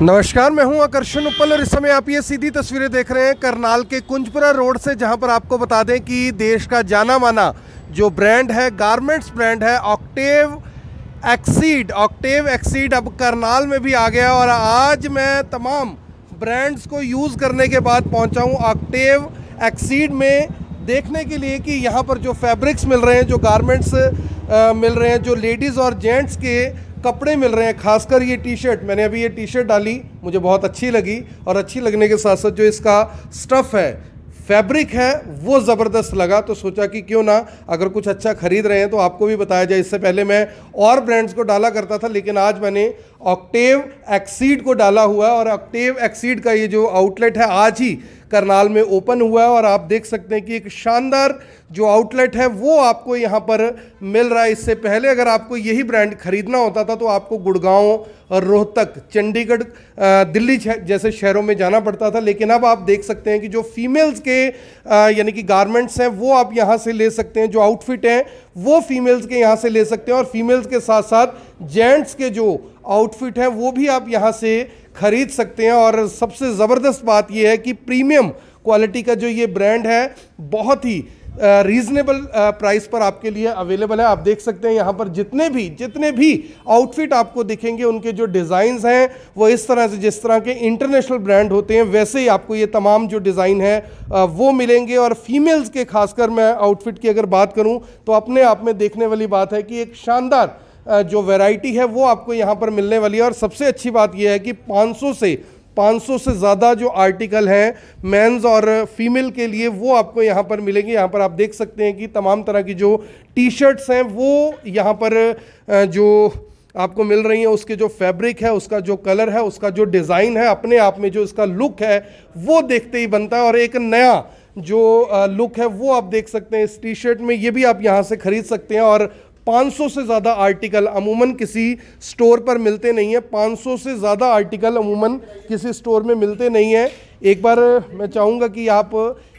नमस्कार मैं हूं आकर्षण उपल और इस समय आप ये सीधी तस्वीरें देख रहे हैं करनाल के कुंजपुरा रोड से जहां पर आपको बता दें कि देश का जाना माना जो ब्रांड है गारमेंट्स ब्रांड है ऑक्टेव एक्सीड ऑक्टेव एक्सीड अब करनाल में भी आ गया और आज मैं तमाम ब्रांड्स को यूज़ करने के बाद पहुँचा हूँ ऑक्टेव एक्सीड में देखने के लिए कि यहाँ पर जो फैब्रिक्स मिल रहे हैं जो गारमेंट्स मिल रहे हैं जो लेडीज़ और जेंट्स के कपड़े मिल रहे हैं खासकर ये टी शर्ट मैंने अभी ये टी शर्ट डाली मुझे बहुत अच्छी लगी और अच्छी लगने के साथ साथ जो इसका स्टफ़ है फैब्रिक है वो ज़बरदस्त लगा तो सोचा कि क्यों ना अगर कुछ अच्छा ख़रीद रहे हैं तो आपको भी बताया जाए इससे पहले मैं और ब्रांड्स को डाला करता था लेकिन आज मैंने ऑक्टेव एक्सीड को डाला हुआ है और ऑक्टेव एक्सीड का ये जो आउटलेट है आज ही करनाल में ओपन हुआ है और आप देख सकते हैं कि एक शानदार जो आउटलेट है वो आपको यहाँ पर मिल रहा है इससे पहले अगर आपको यही ब्रांड खरीदना होता था तो आपको गुड़गांव रोहतक चंडीगढ़ दिल्ली जैसे शहरों में जाना पड़ता था लेकिन अब आप देख सकते हैं कि जो फीमेल्स के यानी कि गारमेंट्स हैं वो आप यहाँ से ले सकते हैं जो आउटफिट हैं वो फीमेल्स के यहाँ से ले सकते हैं और फीमेल्स के साथ साथ जेंट्स के जो आउटफिट हैं वो भी आप यहाँ से खरीद सकते हैं और सबसे ज़बरदस्त बात यह है कि प्रीमियम क्वालिटी का जो ये ब्रांड है बहुत ही रीजनेबल प्राइस पर आपके लिए अवेलेबल है आप देख सकते हैं यहाँ पर जितने भी जितने भी आउटफिट आपको दिखेंगे उनके जो डिज़ाइंस हैं वो इस तरह से जिस तरह के इंटरनेशनल ब्रांड होते हैं वैसे ही आपको ये तमाम जो डिज़ाइन है वो मिलेंगे और फीमेल्स के खासकर मैं आउटफिट की अगर बात करूँ तो अपने आप में देखने वाली बात है कि एक शानदार जो वैरायटी है वो आपको यहाँ पर मिलने वाली है और सबसे अच्छी बात यह है कि 500 से 500 से ज़्यादा जो आर्टिकल हैं मैंस और फीमेल के लिए वो आपको यहाँ पर मिलेंगे यहाँ पर आप देख सकते हैं कि तमाम तरह की जो टी शर्ट्स हैं वो यहाँ पर जो आपको मिल रही हैं उसके जो फैब्रिक है उसका जो कलर है उसका जो डिज़ाइन है अपने आप में जो इसका लुक है वो देखते ही बनता है और एक नया जो लुक है वो आप देख सकते हैं इस टी शर्ट में ये भी आप यहाँ से ख़रीद सकते हैं और 500 से ज़्यादा आर्टिकल अमूमन किसी स्टोर पर मिलते नहीं है 500 से ज़्यादा आर्टिकल अमूमन किसी स्टोर में मिलते नहीं हैं एक बार मैं चाहूँगा कि आप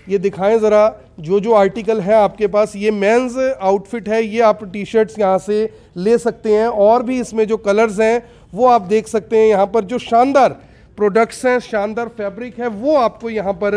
ये दिखाएं ज़रा जो जो आर्टिकल है आपके पास ये मेंस आउटफिट है ये आप टी शर्ट्स यहाँ से ले सकते हैं और भी इसमें जो कलर्स हैं वो आप देख सकते हैं यहाँ पर जो शानदार प्रोडक्ट्स हैं शानदार फैब्रिक है वो आपको यहाँ पर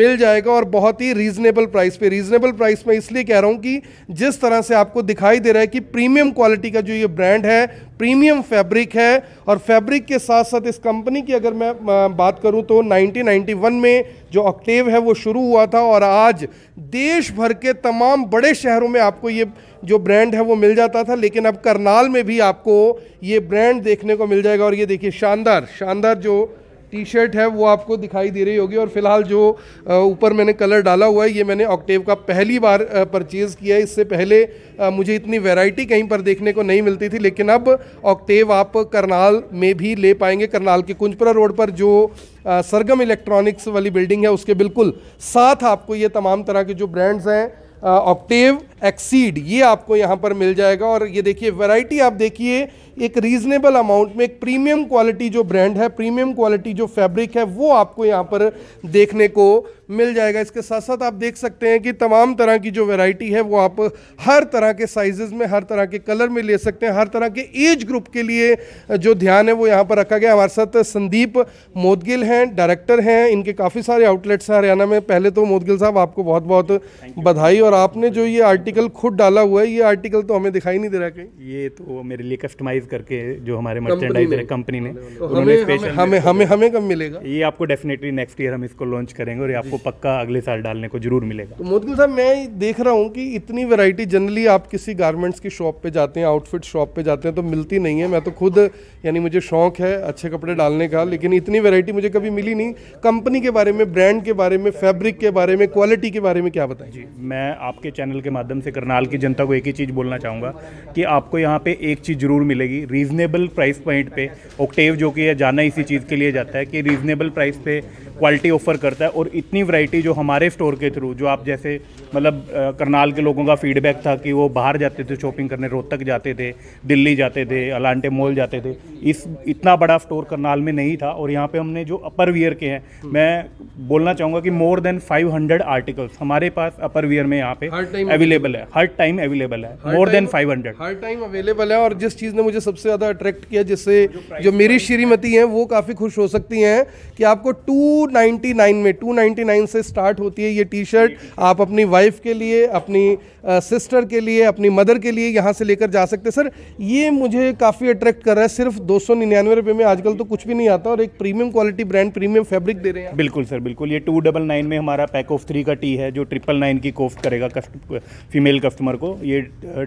मिल जाएगा और बहुत ही रीजनेबल प्राइस पे रीजनेबल प्राइस में इसलिए कह रहा हूँ कि जिस तरह से आपको दिखाई दे रहा है कि प्रीमियम क्वालिटी का जो ये ब्रांड है प्रीमियम फैब्रिक है और फैब्रिक के साथ साथ इस कंपनी की अगर मैं बात करूँ तो 1991 में जो ऑक्टेव है वो शुरू हुआ था और आज देश भर के तमाम बड़े शहरों में आपको ये जो ब्रांड है वो मिल जाता था लेकिन अब करनाल में भी आपको ये ब्रांड देखने को मिल जाएगा और ये देखिए शानदार शानदार जो टी शर्ट है वो आपको दिखाई दे रही होगी और फिलहाल जो ऊपर मैंने कलर डाला हुआ है ये मैंने ऑक्टेव का पहली बार परचेज़ किया है इससे पहले मुझे इतनी वैरायटी कहीं पर देखने को नहीं मिलती थी लेकिन अब ऑक्टेव आप करनाल में भी ले पाएंगे करनाल के कुंजपुरा रोड पर जो सरगम इलेक्ट्रॉनिक्स वाली बिल्डिंग है उसके बिल्कुल साथ आपको ये तमाम तरह के जो ब्रांड्स हैं ऑक्टेव uh, एक्सीड ये आपको यहाँ पर मिल जाएगा और ये देखिए वैरायटी आप देखिए एक रीज़नेबल अमाउंट में एक प्रीमियम क्वालिटी जो ब्रांड है प्रीमियम क्वालिटी जो फैब्रिक है वो आपको यहाँ पर देखने को मिल जाएगा इसके साथ साथ आप देख सकते हैं कि तमाम तरह की जो वैरायटी है वो आप हर तरह के साइजेज़ में हर तरह के कलर में ले सकते हैं हर तरह के एज ग्रुप के लिए जो ध्यान है वो यहाँ पर रखा गया हमारे साथ संदीप मोदगिल हैं डायरेक्टर हैं इनके काफ़ी सारे आउटलेट्स हैं हरियाणा में पहले तो मोदगिल साहब आपको बहुत बहुत बधाई और आपने जो ये आर्टिकल खुद डाला हुआ है ये आर्टिकल तो हमें दिखाई नहीं दे रहा कहीं ये तो मेरे लिए कस्टमाइज करके जो हमारे मर्चेंडाइजर कंपनी ने हमें हमें हमें कब मिलेगा ये आपको डेफिनेटली नेक्स्ट ईयर हम इसको लॉन्च करेंगे और आपको पक्का अगले साल डालने को जरूर मिलेगा तो मोदी साहब मैं देख रहा हूँ कि इतनी वैरायटी जनरली आप किसी गारमेंट्स की शॉप पे जाते हैं आउटफिट शॉप पे जाते हैं तो मिलती नहीं है मैं तो खुद यानी मुझे शौक है अच्छे कपड़े डालने का लेकिन इतनी वैरायटी मुझे कभी मिली नहीं कंपनी के बारे में ब्रांड के बारे में फैब्रिक के बारे में क्वालिटी के बारे में क्या बताएं जी मैं आपके चैनल के माध्यम से करनाल की जनता को एक ही चीज़ बोलना चाहूँगा कि आपको यहाँ पर एक चीज़ ज़रूर मिलेगी रीज़नेबल प्राइस पॉइंट पर ओक्टेव जो कि जाना इसी चीज़ के लिए जाता है कि रीज़नेबल प्राइस पे क्वालिटी ऑफर करता है और इतनी वैरायटी जो हमारे स्टोर के थ्रू जो आप जैसे मतलब करनाल के लोगों का फीडबैक था कि वो बाहर जाते थे शॉपिंग करने रोहतक जाते थे दिल्ली जाते थे अलांटे मॉल जाते थे इस इतना बड़ा स्टोर करनाल में नहीं था और यहाँ पे हमने जो अपर वियर के हैं हम्म। मैं बोलना चाहूँगा कि मोर देन फाइव आर्टिकल्स हमारे पास अपर वियर में यहाँ पे अवेलेबल है हर टाइम अवेलेबल है मोर देन फाइव हर टाइम अवेलेबल है और जिस चीज़ ने मुझे सबसे ज़्यादा अट्रैक्ट किया जिससे जो मेरी श्रीमती हैं वो काफ़ी खुश हो सकती हैं कि आपको टू में टू लाइन से स्टार्ट होती है ये टी शर्ट आप अपनी वाइफ के लिए अपनी सिस्टर के लिए अपनी मदर के लिए यहाँ से लेकर जा सकते सर ये मुझे काफ़ी अट्रैक्ट कर रहा है सिर्फ दो सौ निन्यानवे रुपये में आजकल तो कुछ भी नहीं आता और एक premium quality brand premium fabric दे रहे हैं बिल्कुल सर बिल्कुल ये टू डबल नाइन में हमारा पैक ऑफ थ्री का टी है जो ट्रिपल नाइन की कोफ्ट करेगा कस्ट फीमेल कस्टमर को ये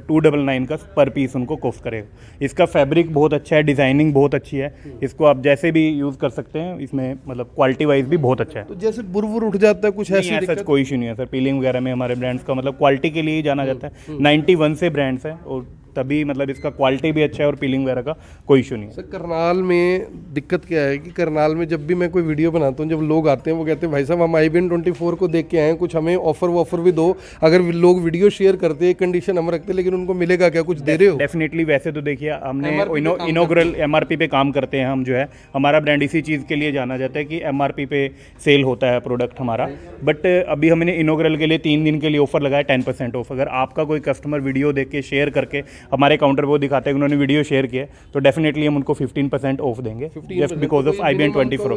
टू डबल नाइन का पर पीस उनको कोफ्त करेगा इसका फैब्रिक बहुत अच्छा है डिज़ाइनिंग बहुत अच्छी है हम्म। इसको आप जैसे भी यूज़ कर सकते हैं इसमें मतलब क्वालिटी वाइज भी बहुत अच्छा है तो जैसे बुरबुर उठ जाता है कुछ ऐसी ऐसा कोई इशू नहीं है सर पीलिंग वगैरह में हमारे ब्रांड्स का मतलब क्वालिटी के लिए ही जाना हम्म, जाता है नाइन्टी हम्म। वन से ब्रांड्स हैं और तभी मतलब इसका क्वालिटी भी अच्छा है और पीलिंग वगैरह का कोई इशू नहीं है सर करनाल में दिक्कत क्या है कि करनाल में जब भी मैं कोई वीडियो बनाता हूँ जब लोग आते हैं वो कहते हैं भाई साहब हम आई बी ट्वेंटी फोर को देख के आए हैं कुछ हमें ऑफर वॉफर भी दो अगर लोग वीडियो शेयर करते हैं कंडीशन हम रखते हैं लेकिन उनको मिलेगा क्या कुछ दे रहे हो डेफिनेटली वैसे तो देखिए हमने इनोग्रल एम पे काम करते हैं हम जो है हमारा ब्रांड इसी चीज़ के लिए जाना जाता है कि एम पे सेल होता है प्रोडक्ट हमारा बट अभी हमने इनोग्रल के लिए तीन दिन के लिए ऑफर लगाया टेन परसेंट ऑफ अगर आपका कोई कस्टमर वीडियो देख के शेयर करके हमारे काउंटर पर वो दिखाते हैं उन्होंने वीडियो शेयर किया तो डेफिनेटली हम उनको फिफ्टीन परसेंट ऑफ देंगे just because of I B N twenty four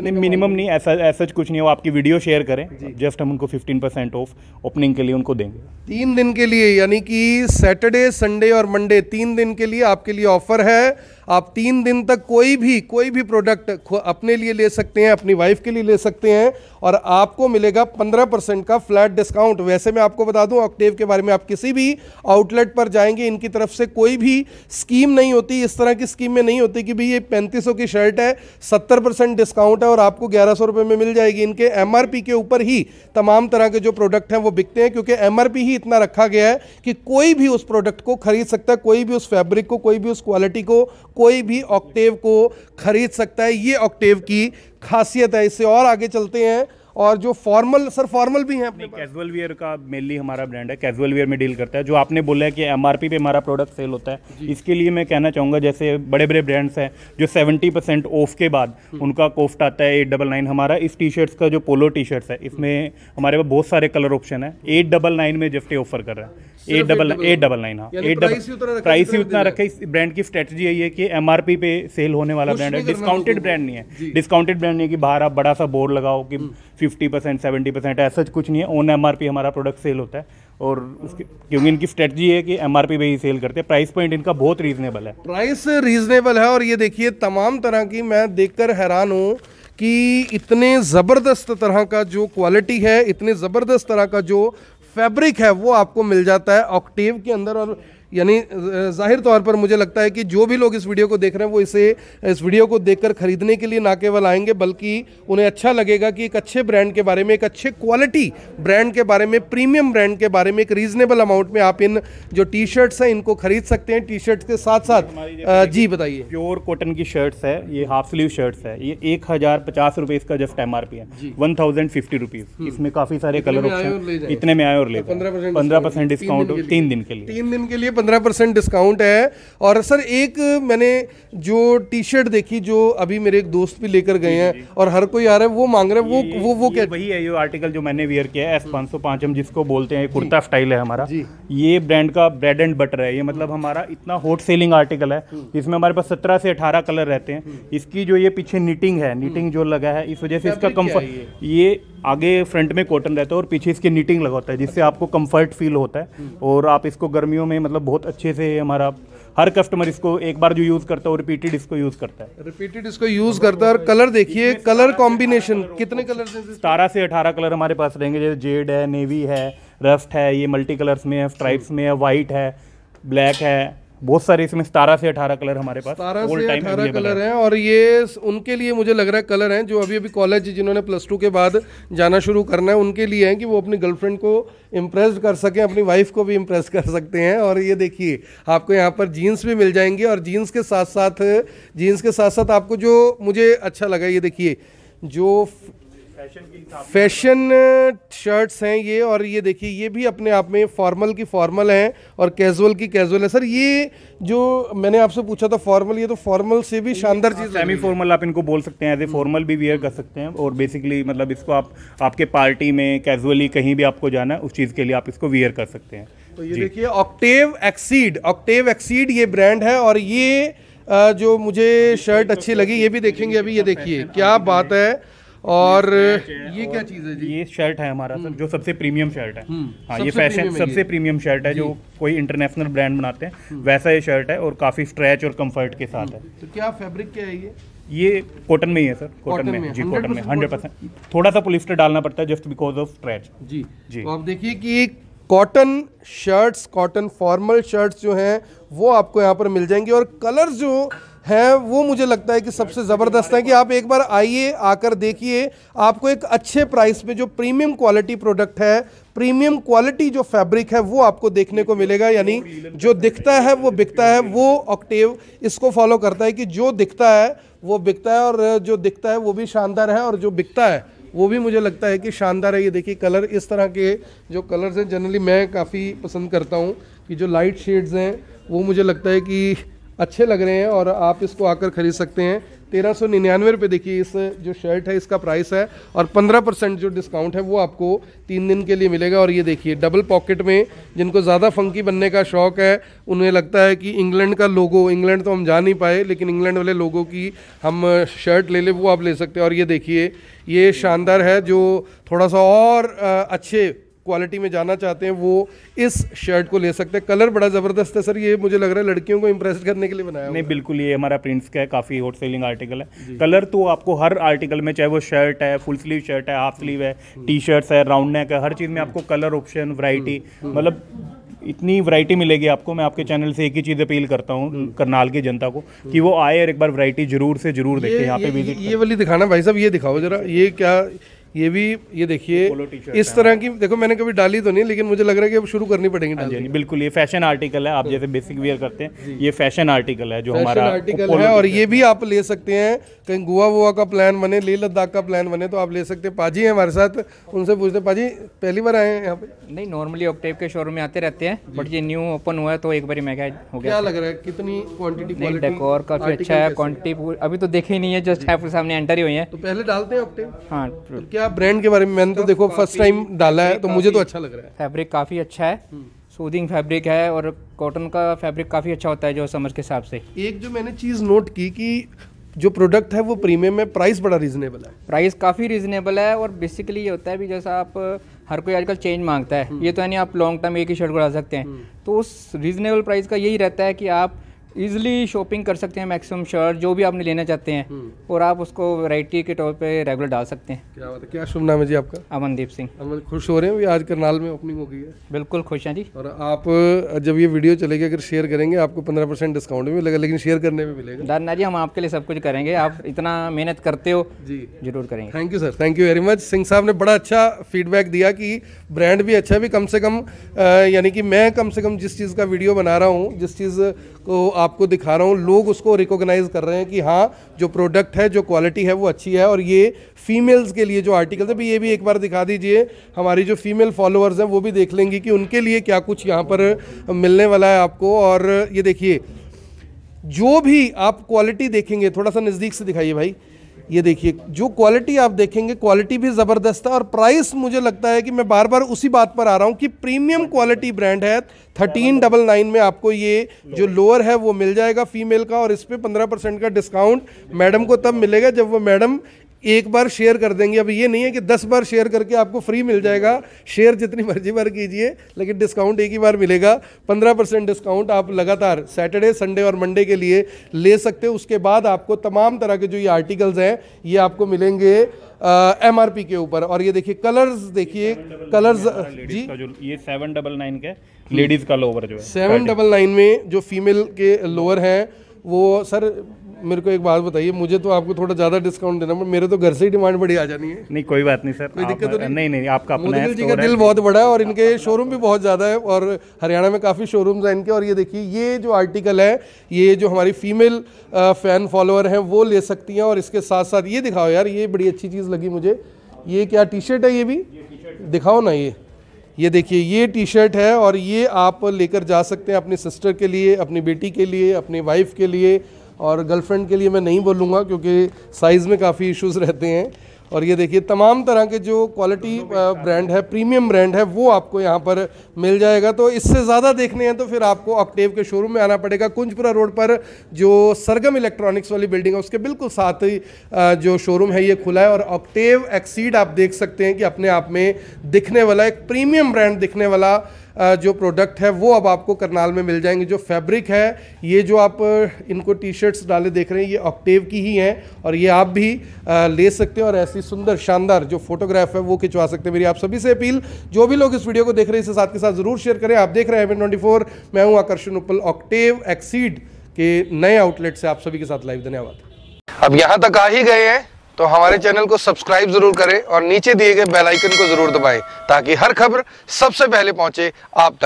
नहीं मिनिमम नहीं ऐसा ऐसा कुछ नहीं हो आपकी वीडियो शेयर करें जस्ट हम उनको फिफ्टीन परसेंट ऑफ ओपनिंग के लिए उनको देंगे तीन दिन के लिए यानी कि सैटरडे संडे और मंडे तीन दिन के लिए आपके लिए ऑफर है आप तीन दिन तक कोई भी कोई भी प्रोडक्ट अपने लिए ले सकते हैं अपनी वाइफ के लिए ले सकते हैं और आपको मिलेगा 15 परसेंट का फ्लैट डिस्काउंट वैसे मैं आपको बता दूं ऑक्टेव के बारे में आप किसी भी आउटलेट पर जाएंगे इनकी तरफ से कोई भी स्कीम नहीं होती इस तरह की स्कीम में नहीं होती कि भाई ये पैंतीस की शर्ट है सत्तर परसेंट डिस्काउंट है और आपको ग्यारह सौ में मिल जाएगी इनके एम के ऊपर ही तमाम तरह के जो प्रोडक्ट हैं वो बिकते हैं क्योंकि एम ही इतना रखा गया है कि कोई भी उस प्रोडक्ट को खरीद सकता है कोई भी उस फैब्रिक को कोई भी उस क्वालिटी को कोई भी ऑक्टेव को खरीद सकता है ये ऑक्टेव की खासियत है इससे और आगे चलते हैं और जो फॉर्मल सर फॉर्मल भी हैं अपने कैजुअल वेयर का मेनली हमारा ब्रांड है कैजुअल वेयर में डील करता है जो आपने बोला है कि एम पे हमारा प्रोडक्ट सेल होता है इसके लिए मैं कहना चाहूँगा जैसे बड़े बड़े ब्रांड्स हैं जो सेवेंटी परसेंट ऑफ के बाद हम्म। उनका कोफ्ट आता है एट डबल नाइन हमारा इस टी शर्ट्स का जो पोलो टी शर्ट्स है इसमें हमारे पास बहुत सारे कलर ऑप्शन है एट डबल नाइन में जिफ्टी ऑफर कर रहा है at double at double nine हाँ एट डबल प्राइस ही उतना रखे इस ब्रांड की स्ट्रेटजी यही है कि एम पे सेल होने वाला ब्रांड है डिस्काउंटेड ब्रांड तो- नहीं है डिस्काउंटेड ब्रांड नहीं है कि बाहर आप बड़ा सा बोर्ड लगाओ कि हम्म। फिफ्टी परसेंट सेवेंटी परसेंट ऐसा कुछ नहीं है ओन एम हमारा प्रोडक्ट सेल होता है और उसके क्योंकि इनकी स्ट्रेटजी है कि एम आर पी ही सेल करते हैं प्राइस पॉइंट इनका बहुत रीजनेबल है प्राइस रीजनेबल है और ये देखिए तमाम तरह की मैं देखकर हैरान हूँ कि इतने ज़बरदस्त तरह का जो क्वालिटी है इतने ज़बरदस्त तरह का जो फैब्रिक है वो आपको मिल जाता है ऑक्टेव के अंदर और यानी जाहिर तौर पर मुझे लगता है कि जो भी लोग इस वीडियो को देख रहे हैं वो इसे इस वीडियो को देखकर खरीदने के लिए ना केवल आएंगे बल्कि उन्हें अच्छा लगेगा कि एक अच्छे ब्रांड के बारे में एक अच्छे क्वालिटी ब्रांड के बारे में प्रीमियम ब्रांड के बारे में एक रीजनेबल अमाउंट में आप इन जो टी शर्ट्स हैं इनको खरीद सकते हैं टी शर्ट्स के साथ साथ जी बताइए प्योर कॉटन की शर्ट्स है ये हाफ स्लीव शर्ट्स है ये एक हज़ार पचास रुपये इसका जस्ट एम है वन थाउजेंड फिफ्टी रुपीज़ हम्म। इसमें काफ़ी सारे कलर ऑप्शन इतने में आए और ले तो पंद्रह परसेंट डिस्काउंट तीन दिन के लिए तीन दिन के लिए पंद्रह परसेंट डिस्काउंट है और सर एक मैंने जो टी शर्ट देखी जो अभी मेरे एक दोस्त भी लेकर गए हैं और हर कोई आ रहा है वो मांग रहे हैं वो वो वो क्या वही है ये आर्टिकल जो मैंने वियर किया है एस पाँच सौ पाँच हम जिसको बोलते हैं कुर्ता स्टाइल है हमारा ये ब्रांड का ब्रेड एंड बटर है ये मतलब हमारा इतना होट सेलिंग आर्टिकल है इसमें हम्म। हमारे पास सत्रह से अठारह कलर रहते हैं हम्म। इसकी जो ये पीछे नीटिंग है नीटिंग हम्म। जो लगा है इस वजह से इसका कम्फर्ट ये आगे फ्रंट में कॉटन रहता है और पीछे इसकी नीटिंग लगा होता है जिससे आपको कंफर्ट फील होता है हम्म। और आप इसको गर्मियों में मतलब बहुत अच्छे से हमारा हर कस्टमर इसको एक बार जो यूज़ करता है वो रिपीटेड इसको यूज़ करता है रिपीटेड इसको यूज़ करता है और कलर देखिए कलर कॉम्बिनेशन कितने कलर सतारह से अठारह कलर हमारे पास रहेंगे जैसे जेड है नेवी है रफ्ट है ये मल्टी कलर्स में है स्ट्राइप्स में है वाइट है ब्लैक है बहुत सारे इसमें सतारह से अठारह कलर हमारे पास सतारह से अठारह कलर हैं और ये उनके लिए मुझे लग रहा है कलर हैं जो अभी अभी कॉलेज जिन्होंने प्लस टू के बाद जाना शुरू करना है उनके लिए हैं कि वो अपनी गर्लफ्रेंड को इम्प्रेस कर सकें अपनी वाइफ को भी इम्प्रेस कर सकते हैं और ये देखिए आपको यहाँ पर जीन्स भी मिल जाएंगे और जीन्स के साथ साथ जीन्स के साथ साथ आपको जो मुझे अच्छा लगा ये देखिए जो फैशन शर्ट्स uh, हैं ये और ये देखिए ये भी अपने आप में फॉर्मल की फॉर्मल है और कैजुअल की कैजुअल है सर ये जो मैंने आपसे पूछा था फॉर्मल ये तो फॉर्मल से भी शानदार हाँ, चीज़ सेमी फॉर्मल आप इनको बोल सकते हैं एज ए फॉर्मल भी वेयर कर सकते हैं और बेसिकली मतलब इसको आप आपके पार्टी में कैजुअली कहीं भी आपको जाना है उस चीज़ के लिए आप इसको वेयर कर सकते हैं तो ये देखिए ऑक्टेव एक्सीड ऑक्टेव एक्सीड ये ब्रांड है और ये uh, जो मुझे शर्ट हाँ, तो अच्छी लगी ये भी देखेंगे अभी ये तो देखिए क्या बात है और ये क्या चीज़ है जी ये शर्ट है हमारा सर जो सबसे प्रीमियम शर्ट है हम्म, हाँ ये फैशन सबसे प्रीमियम शर्ट है जो कोई इंटरनेशनल ब्रांड बनाते हैं हम्म। वैसा ये शर्ट है और काफ़ी स्ट्रेच और कंफर्ट के साथ है हम्म, तो क्या फैब्रिक क्या है ये ये कॉटन में ही है सर कॉटन में, जी कॉटन में हंड्रेड परसेंट थोड़ा सा पुलिस डालना पड़ता है जस्ट बिकॉज ऑफ स्ट्रेच जी जी तो आप देखिए कि cotton shirts cotton formal shirts जो हैं वो आपको यहाँ पर मिल जाएंगे और कलर जो है वो मुझे लगता है कि सबसे ज़बरदस्त है कि आप एक बार आइए आकर देखिए आपको एक अच्छे प्राइस में जो प्रीमियम क्वालिटी प्रोडक्ट है प्रीमियम क्वालिटी जो फैब्रिक है वो आपको देखने को मिलेगा यानी जो दिखता है वो बिकता है वो ऑक्टेव इसको फॉलो करता है कि जो दिखता है वो बिकता है और जो दिखता है वो भी शानदार है और जो बिकता है वो भी मुझे लगता है कि शानदार है ये देखिए कलर इस तरह के जो कलर्स हैं जनरली मैं काफ़ी पसंद करता हूँ कि जो लाइट शेड्स हैं वो मुझे लगता है कि अच्छे लग रहे हैं और आप इसको आकर खरीद सकते हैं तेरह सौ निन्यानवे रुपये देखिए इस जो शर्ट है इसका प्राइस है और पंद्रह परसेंट जो डिस्काउंट है वो आपको तीन दिन के लिए मिलेगा और ये देखिए डबल पॉकेट में जिनको ज़्यादा फंकी बनने का शौक़ है उन्हें लगता है कि इंग्लैंड का लोगो इंग्लैंड तो हम जा नहीं पाए लेकिन इंग्लैंड वाले लोगों की हम शर्ट ले ले वो आप ले सकते हैं और ये देखिए ये शानदार है जो थोड़ा सा और अच्छे क्वालिटी में जाना चाहते हैं वो इस शर्ट को ले सकते हैं कलर बड़ा ज़बरदस्त है सर ये मुझे लग रहा है लड़कियों को इम्प्रेस करने के लिए बनाया नहीं बिल्कुल ये हमारा प्रिंट्स का है काफ़ी होट सेलिंग आर्टिकल है कलर तो आपको हर आर्टिकल में चाहे वो शर्ट है फुल स्लीव शर्ट है हाफ स्लीव है टी शर्ट्स है राउंड नेक है हर चीज़ में आपको कलर ऑप्शन वराइटी मतलब इतनी वैरायटी मिलेगी आपको मैं आपके चैनल से एक ही चीज़ अपील करता हूँ हम्म। करनाल की जनता को हम्म। कि वो आए और एक बार वैरायटी जरूर से जरूर देखें यहाँ पे विजिट ये, ये वाली दिखाना भाई साहब ये दिखाओ जरा ये क्या ये भी ये देखिए इस तरह की देखो मैंने कभी डाली तो नहीं लेकिन मुझे लग रहा है कि अब शुरू करनी पड़ेगी हाँ हाँ जी बिल्कुल ये फैशन आर्टिकल है आप तो जैसे बेसिक वेयर करते हैं ये फैशन आर्टिकल है जो हमारा आर्टिकल है और ये भी आप ले सकते हैं कहीं गोवा वोवा का प्लान बने लेह लद्दाख का प्लान बने तो आप ले सकते हैं पाजी है हमारे साथ उनसे पूछते पाजी पहली बार आए हैं यहाँ पे नहीं नॉर्मली ऑक्टेव के शोरूम में आते रहते हैं बट ये न्यू ओपन हुआ है तो एक बार महंगा हो गया क्या लग रहा है कितनी क्वांटिटी डेकोर काफी अच्छा है क्वान्टिटी अभी तो देखे ही नहीं है जस्ट आपके सामने एंटर ही हुई है तो पहले डालते हैं ऑक्टेव हाँ तो क्या क्या ब्रांड के बारे में मैंने तो, तो देखो फर्स्ट टाइम डाला है तो मुझे तो अच्छा लग रहा है फैब्रिक काफ़ी अच्छा है सूदिंग हम्म। फैब्रिक है और कॉटन का फैब्रिक काफ़ी अच्छा होता है जो समर के हिसाब से एक जो मैंने चीज़ नोट की कि जो प्रोडक्ट है वो प्रीमियम है प्राइस बड़ा रीजनेबल है प्राइस काफ़ी रीजनेबल है और बेसिकली ये होता है भी जैसा आप हर कोई आजकल चेंज मांगता है हम्म। ये तो यानी आप लॉन्ग टर्म एक ही शर्ट को ला सकते हैं हम्म। तो उस रीजनेबल प्राइस का यही रहता है कि आप ईजिली शॉपिंग कर सकते हैं मैक्सिमम शर्ट जो भी आपने लेना चाहते हैं हम्म। और आप उसको वैरायटी के तौर पे रेगुलर डाल सकते हैं क्या बात है क्या शुभ नाम है जी आपका अमनदीप सिंह अमन खुश हो रहे हैं आज करनाल में ओपनिंग हो गई है बिल्कुल खुश हैं जी और आप जब ये वीडियो चलेगी अगर शेयर करेंगे आपको पंद्रह परसेंट डिस्काउंट भी मिलेगा लेकिन शेयर करने में मिलेगा दाना जी हम आपके लिए सब कुछ करेंगे आप इतना मेहनत करते हो जी जरूर करेंगे thank you sir thank you very much Singh साहब ने बड़ा अच्छा फीडबैक दिया कि ब्रांड भी अच्छा भी कम से कम यानी कि मैं कम से कम जिस चीज़ का वीडियो बना रहा हूँ जिस चीज़ को आपको दिखा रहा हूँ लोग उसको रिकॉग्नाइज कर रहे हैं कि हाँ जो प्रोडक्ट है जो क्वालिटी है वो अच्छी है और ये फीमेल्स के लिए जो आर्टिकल है भी ये भी एक बार दिखा दीजिए हमारी जो फीमेल फॉलोअर्स हैं वो भी देख लेंगी कि उनके लिए क्या कुछ यहाँ पर मिलने वाला है आपको और ये देखिए जो भी आप क्वालिटी देखेंगे थोड़ा सा नज़दीक से दिखाइए भाई ये देखिए जो क्वालिटी आप देखेंगे क्वालिटी भी ज़बरदस्त है और प्राइस मुझे लगता है कि मैं बार बार उसी बात पर आ रहा हूँ कि प्रीमियम क्वालिटी ब्रांड है थर्टीन डबल नाइन में आपको ये जो लोअर है वो मिल जाएगा फीमेल का और इस पर पंद्रह परसेंट का डिस्काउंट मैडम को तब मिलेगा जब वो मैडम एक बार शेयर कर देंगे अब ये नहीं है कि दस बार शेयर करके आपको फ्री मिल जाएगा शेयर जितनी मर्जी बार कीजिए लेकिन डिस्काउंट एक ही बार मिलेगा पंद्रह परसेंट डिस्काउंट आप लगातार सैटरडे संडे और मंडे के लिए ले सकते हैं उसके बाद आपको तमाम तरह के जो ये आर्टिकल्स हैं ये आपको मिलेंगे एम आर पी के ऊपर और ये देखिए कलर्स देखिए कलर्स जी ये सेवन डबल नाइन के लेडीज़ का लोवर जो है सेवन डबल नाइन में जो फीमेल के लोअर हैं वो सर मेरे को एक बात बताइए मुझे तो आपको थोड़ा ज़्यादा डिस्काउंट देना मेरे तो घर से ही डिमांड बड़ी आ जानी है नहीं कोई बात नहीं सर कोई दिक्कत तो नहीं नहीं नहीं आपका अपना जी का दिल बहुत बड़ा है और इनके शोरूम भी बहुत ज़्यादा है और हरियाणा में काफ़ी शोरूम्स हैं इनके और ये देखिए ये जो आर्टिकल है ये जो हमारी फीमेल फ़ैन फॉलोअर हैं वो ले सकती हैं और इसके साथ साथ ये दिखाओ यार ये बड़ी अच्छी चीज़ लगी मुझे ये क्या टी शर्ट है ये भी दिखाओ ना ये ये देखिए ये टी शर्ट है और ये आप लेकर जा सकते हैं अपनी सिस्टर के लिए अपनी बेटी के लिए अपनी वाइफ के लिए और गर्लफ्रेंड के लिए मैं नहीं बोलूँगा क्योंकि साइज़ में काफ़ी इश्यूज़ रहते हैं और ये देखिए तमाम तरह के जो क्वालिटी ब्रांड है प्रीमियम ब्रांड है वो आपको यहाँ पर मिल जाएगा तो इससे ज़्यादा देखने हैं तो फिर आपको ऑक्टेव के शोरूम में आना पड़ेगा कुंजपुरा रोड पर जो सरगम इलेक्ट्रॉनिक्स वाली बिल्डिंग है उसके बिल्कुल साथ ही जो शोरूम है ये खुला है और ऑक्टेव एक्सीड आप देख सकते हैं कि अपने आप में दिखने वाला एक प्रीमियम ब्रांड दिखने वाला जो प्रोडक्ट है वो अब आपको करनाल में मिल जाएंगे जो फैब्रिक है ये जो आप इनको टी शर्ट्स डाले देख रहे हैं ये ऑक्टेव की ही हैं और ये आप भी ले सकते हैं और ऐसी सुंदर शानदार जो फोटोग्राफ है वो खिंचवा सकते हैं मेरी आप सभी से अपील जो भी लोग इस वीडियो को देख रहे हैं इसे साथ के साथ ज़रूर शेयर करें आप देख रहे हैं एवन ट्वेंटी मैं हूँ आकर्षण उपल ऑक्टेव एक्सीड के नए आउटलेट से आप सभी के साथ लाइव धन्यवाद अब यहाँ तक आ ही गए हैं तो हमारे चैनल को सब्सक्राइब जरूर करें और नीचे दिए गए बेल आइकन को जरूर दबाएं ताकि हर खबर सबसे पहले पहुंचे आप तक